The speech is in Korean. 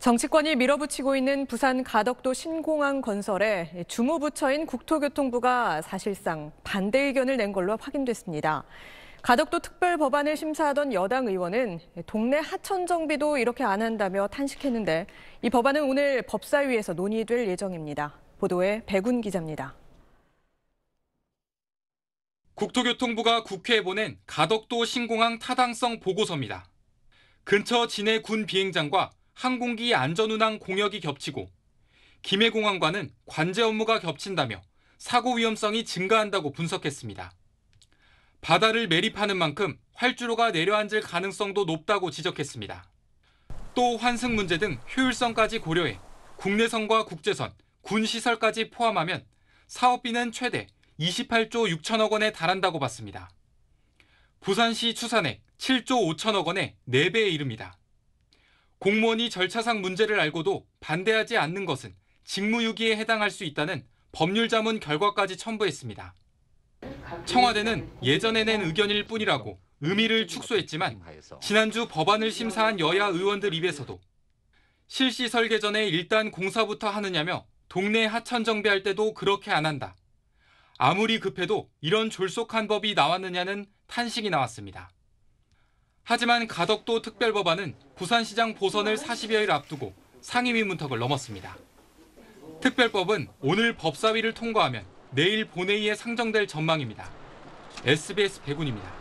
정치권이 밀어붙이고 있는 부산 가덕도 신공항 건설에 주무부처인 국토교통부가 사실상 반대 의견을 낸 걸로 확인됐습니다. 가덕도 특별 법안을 심사하던 여당 의원은 동네 하천 정비도 이렇게 안 한다며 탄식했는데 이 법안은 오늘 법사위에서 논의될 예정입니다. 보도에 배군 기자입니다. 국토교통부가 국회에 보낸 가덕도 신공항 타당성 보고서입니다. 근처 진해 군 비행장과 항공기 안전운항 공역이 겹치고 김해공항과는 관제 업무가 겹친다며 사고 위험성이 증가한다고 분석했습니다. 바다를 매립하는 만큼 활주로가 내려앉을 가능성도 높다고 지적했습니다. 또 환승 문제 등 효율성까지 고려해 국내선과 국제선, 군 시설까지 포함하면 사업비는 최대 28조 6천억 원에 달한다고 봤습니다. 부산시 추산액 7조 5천억 원의 4배에 이릅니다. 공무원이 절차상 문제를 알고도 반대하지 않는 것은 직무유기에 해당할 수 있다는 법률 자문 결과까지 첨부했습니다. 청와대는 예전에 낸 의견일 뿐이라고 의미를 축소했지만 지난주 법안을 심사한 여야 의원들 입에서도 실시 설계 전에 일단 공사부터 하느냐며 동네 하천 정비할 때도 그렇게 안 한다. 아무리 급해도 이런 졸속한 법이 나왔느냐는 탄식이 나왔습니다. 하지만 가덕도 특별법안은 부산시장 보선을 40여일 앞두고 상임위 문턱을 넘었습니다. 특별법은 오늘 법사위를 통과하면 내일 본회의에 상정될 전망입니다. SBS 백운입니다.